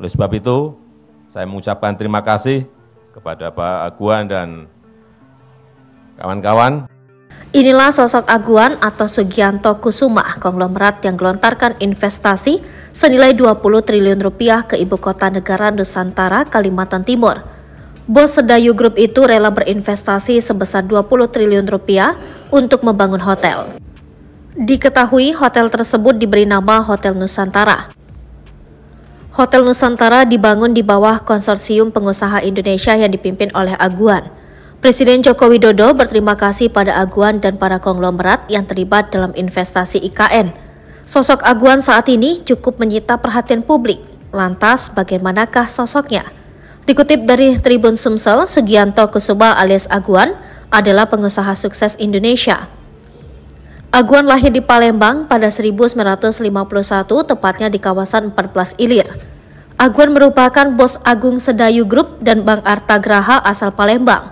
Oleh sebab itu, saya mengucapkan terima kasih kepada Pak Aguan dan kawan-kawan. Inilah sosok Aguan atau Sugianto Kusuma, konglomerat yang gelontarkan investasi senilai 20 triliun rupiah ke ibu kota negara Nusantara, Kalimantan Timur. Bos Sedayu Group itu rela berinvestasi sebesar 20 triliun rupiah untuk membangun hotel. Diketahui hotel tersebut diberi nama Hotel Nusantara. Hotel Nusantara dibangun di bawah konsorsium pengusaha Indonesia yang dipimpin oleh Aguan. Presiden Joko Widodo berterima kasih pada Aguan dan para konglomerat yang terlibat dalam investasi IKN. Sosok Aguan saat ini cukup menyita perhatian publik. Lantas, bagaimanakah sosoknya? Dikutip dari Tribun Sumsel, Sugianto Kusuba alias Aguan adalah pengusaha sukses Indonesia. Aguan lahir di Palembang pada 1951, tepatnya di kawasan 14 Ilir. Aguan merupakan bos Agung Sedayu Group dan Bank Arta Graha asal Palembang.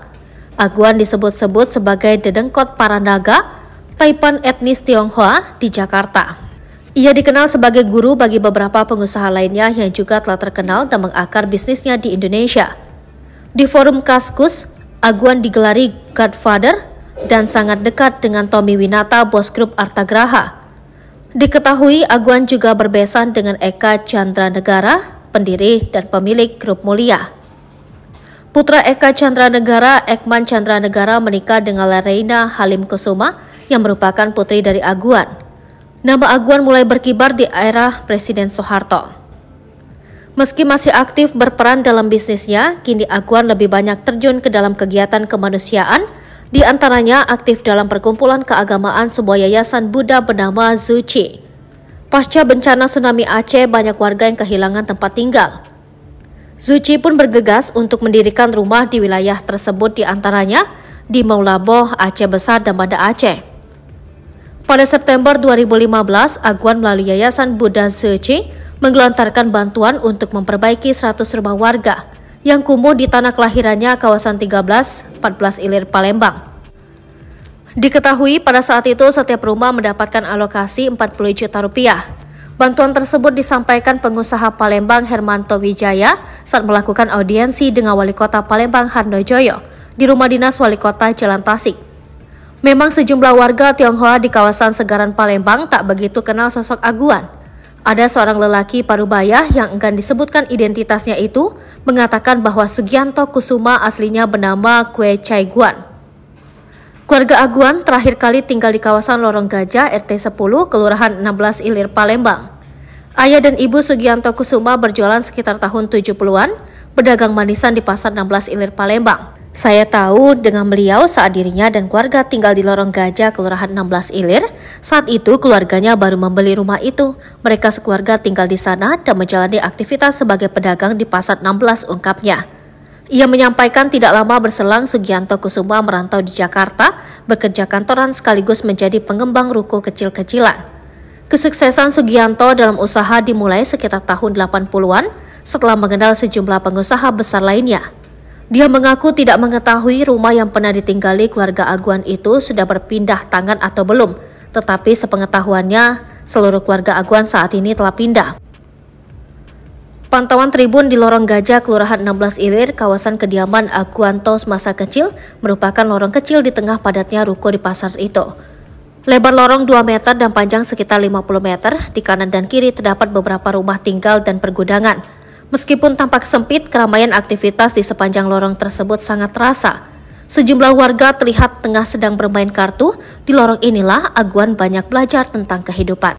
Aguan disebut-sebut sebagai dedengkot para naga, Taipan etnis Tionghoa di Jakarta. Ia dikenal sebagai guru bagi beberapa pengusaha lainnya yang juga telah terkenal dan mengakar bisnisnya di Indonesia. Di forum Kaskus, Aguan digelari Godfather dan sangat dekat dengan Tommy Winata, bos grup Artagraha. Diketahui Aguan juga berbesan dengan Eka Chandra Negara, pendiri dan pemilik grup Mulia. Putra Eka Chandra Negara, Ekman Chandra Negara menikah dengan Lareina Halim Kusuma yang merupakan putri dari Aguan. Nama Aguan mulai berkibar di era Presiden Soeharto. Meski masih aktif berperan dalam bisnisnya, kini Aguan lebih banyak terjun ke dalam kegiatan kemanusiaan di antaranya aktif dalam perkumpulan keagamaan sebuah yayasan Buddha bernama Zuchi. Pasca bencana tsunami Aceh, banyak warga yang kehilangan tempat tinggal. Zuchi pun bergegas untuk mendirikan rumah di wilayah tersebut di antaranya di Maulaboh, Aceh Besar, dan Banda Aceh. Pada September 2015, Aguan melalui Yayasan Buddha Zuchi menggelontarkan bantuan untuk memperbaiki 100 rumah warga yang kumuh di tanah kelahirannya kawasan 13, 14 Ilir Palembang. Diketahui pada saat itu setiap rumah mendapatkan alokasi 40 juta rupiah. Bantuan tersebut disampaikan pengusaha Palembang Hermanto Wijaya saat melakukan audiensi dengan wali kota Palembang Joyo di rumah dinas wali kota Jalan Tasik. Memang sejumlah warga Tionghoa di kawasan Segaran Palembang tak begitu kenal sosok Aguan, ada seorang lelaki Parubaya yang enggan disebutkan identitasnya itu mengatakan bahwa Sugianto Kusuma aslinya bernama Kue Chai Guan. Keluarga Aguan terakhir kali tinggal di kawasan Lorong Gajah RT 10 Kelurahan 16 Ilir Palembang. Ayah dan ibu Sugianto Kusuma berjualan sekitar tahun 70-an, pedagang manisan di pasar 16 Ilir Palembang. Saya tahu dengan beliau saat dirinya dan keluarga tinggal di Lorong Gajah, Kelurahan 16 Ilir. Saat itu keluarganya baru membeli rumah itu. Mereka sekeluarga tinggal di sana dan menjalani aktivitas sebagai pedagang di Pasar 16 ungkapnya. Ia menyampaikan tidak lama berselang Sugianto Kusuma merantau di Jakarta, bekerja kantoran sekaligus menjadi pengembang ruko kecil-kecilan. Kesuksesan Sugianto dalam usaha dimulai sekitar tahun 80-an setelah mengenal sejumlah pengusaha besar lainnya. Dia mengaku tidak mengetahui rumah yang pernah ditinggali keluarga Aguan itu sudah berpindah tangan atau belum, tetapi sepengetahuannya seluruh keluarga Aguan saat ini telah pindah. Pantauan Tribun di Lorong Gajah, Kelurahan 16 Ilir, kawasan kediaman Aguanto masa kecil, merupakan lorong kecil di tengah padatnya ruko di pasar itu. Lebar lorong 2 meter dan panjang sekitar 50 meter, di kanan dan kiri terdapat beberapa rumah tinggal dan pergudangan. Meskipun tampak sempit, keramaian aktivitas di sepanjang lorong tersebut sangat terasa. Sejumlah warga terlihat tengah sedang bermain kartu. Di lorong inilah Aguan banyak belajar tentang kehidupan.